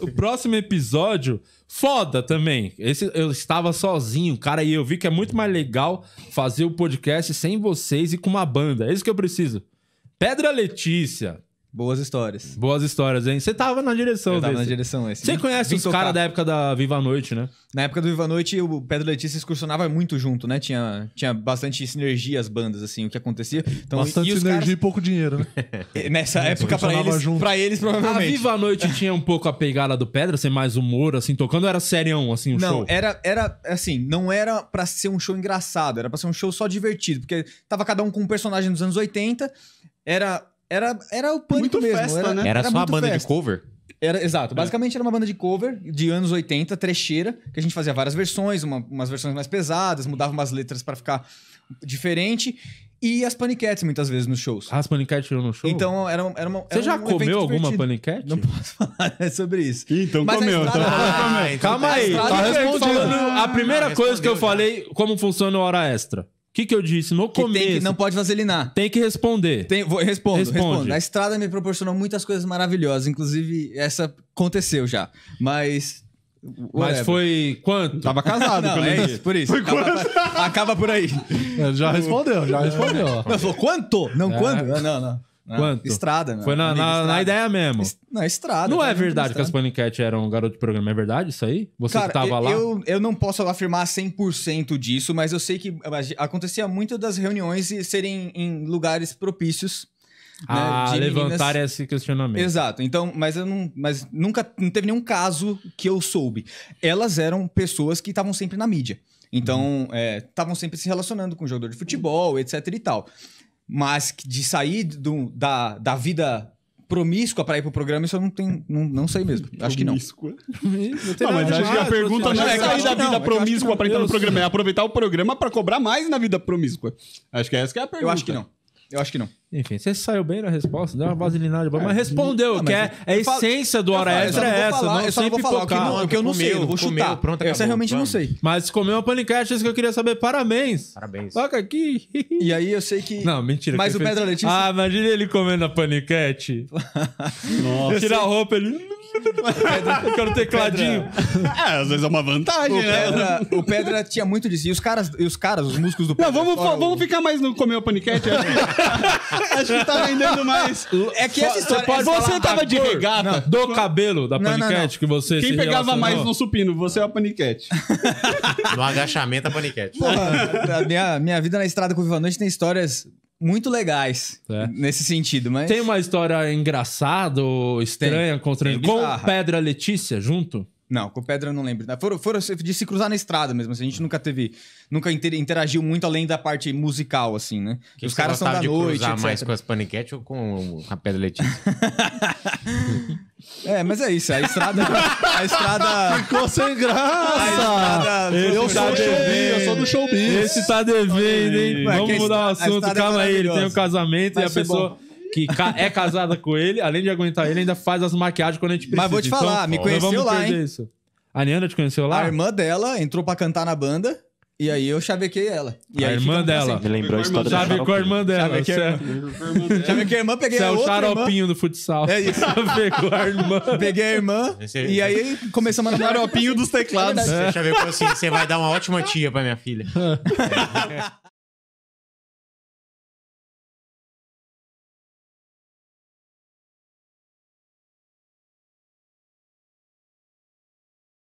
O próximo episódio, foda também. Esse, eu estava sozinho, cara, e eu vi que é muito mais legal fazer o podcast sem vocês e com uma banda. É isso que eu preciso. Pedra Letícia, Boas histórias. Boas histórias, hein? Você tava na direção Eu tava desse. na direção esse. Você conhece os caras da época da Viva a Noite, né? Na época do Viva a Noite, o Pedro Letícia excursionava muito junto, né? Tinha, tinha bastante sinergia as bandas, assim, o que acontecia. Então, bastante e sinergia caras... e pouco dinheiro, né? Nessa época, pra eles, pra eles, provavelmente. A Viva a Noite tinha um pouco a pegada do Pedro assim, mais humor, assim, tocando, era serião, assim, o não, show? Não, era, era, assim, não era pra ser um show engraçado, era pra ser um show só divertido, porque tava cada um com um personagem dos anos 80, era era, era o pânico muito mesmo. Festa, era, né? era, era só uma banda festa. de cover? Era, exato. Basicamente era uma banda de cover de anos 80, trecheira, que a gente fazia várias versões, uma, umas versões mais pesadas, mudava umas letras para ficar diferente. E as paniquetes, muitas vezes, nos shows. Ah, as paniquetes no show? Então, era, uma, era uma... Você era já um comeu alguma paniquete? Não posso falar sobre isso. então Mas comeu. Estrada... Então. Ah, então calma tá aí, tá respondendo. Ah, a primeira não, coisa que eu já. falei, como funciona a hora extra. O que, que eu disse? No que começo. Tem que, não pode vaselinar. Tem que responder. Tem, vou, respondo, Responde. respondo. A estrada me proporcionou muitas coisas maravilhosas. Inclusive, essa aconteceu já. Mas Whatever. Mas foi quanto? Tava casado, não, pelo é isso, por isso. Foi acaba, quanto? acaba por aí. É, já respondeu, já respondeu. Não, falou quanto? Não, é. quando? Ah, não, não. É. Quanto? Estrada, meu. Foi na, na, na ideia mesmo. Est... estrada. Não é verdade que as Panicat eram um garoto de programa, é verdade isso aí? Você Cara, que tava eu, lá? Eu, eu não posso afirmar 100% disso, mas eu sei que acontecia muito das reuniões serem em lugares propícios. Né, ah, levantar meninas... esse questionamento. Exato. Então, mas eu não, mas nunca não teve nenhum caso que eu soube. Elas eram pessoas que estavam sempre na mídia. Então, estavam uhum. é, sempre se relacionando com jogador de futebol, etc e tal. Mas de sair do, da, da vida promíscua para ir pro programa, isso eu não tenho. Não, não sei mesmo. Acho que não. Promíscua? não, mas acho que a pergunta não é sair da vida é promíscua para entrar no programa, é aproveitar o programa para cobrar mais na vida promíscua. Acho que essa que é a pergunta. Eu acho que não. Eu acho que não. Enfim, você saiu bem na resposta, deu uma vaselinada boa, mas é. respondeu, não, que é, é a essência do hora extra é essa. Falar, não, eu só não vou falar, pipocar, o que, não, é o que eu não comeu, sei, eu vou chutar. Comeu, pronto, acabou, essa realmente vamos. não sei. Mas comeu uma panicast, isso que eu queria saber. Parabéns. Parabéns. Toca aqui. E aí eu sei que... Não, mentira. Mas o fez... Pedro Letícia... Ah, imagina ele comendo a panicate. Nossa. Tira a roupa, ele... Eu quero tecladinho. É. é, às vezes é uma vantagem, o né? Pedra, o Pedra tinha muito disso. E os caras, e os, caras os músicos do Pedra. Não, vamos, fora, vamos ficar mais no comer o paniquete. Acho que, tá vendendo mais. É que essa história... Você, você tava de regata não. do cabelo da não, paniquete não, que você Quem pegava mais no supino? Você é a paniquete. No agachamento, a paniquete. Porra, a minha, minha vida na estrada com o Viva Noite tem histórias muito legais é. nesse sentido, mas... Tem uma história engraçada, estranha, contra... com Pedra Letícia junto? Não, com pedra eu não lembro. Foram, foram de se cruzar na estrada mesmo. Assim. A gente nunca teve. Nunca interagiu muito além da parte musical, assim, né? Que Os caras são da de noite. Cruzar etc. mais com as paniquete ou com a pedra letícia? é, mas é isso. A estrada. A estrada. Ficou sem graça! eu, sou do showbiz, eu sou do showbiz. Esse tá devendo, hein? Vamos mudar o assunto. É calma aí, ele tem um casamento Vai e a pessoa. Bom que ca é casada com ele, além de aguentar ele, ainda faz as maquiagens quando a gente precisa. Mas vou te falar, então, me conheceu lá, hein? Isso. A Niana te conheceu lá? A irmã dela entrou pra cantar na banda. E aí eu chavequei ela. E a irmã dela. Assim. Me lembrou a história da Chavequei a irmã dela. Chavequei a irmã dela. Chavequei a irmã, peguei é a outra é o xaropinho do futsal. É isso. Chavequei a irmã. Peguei a irmã. É e aí começamos a mandar Xaropinho dos é teclados. É. Você chavecou assim, você vai dar uma ótima tia pra minha filha.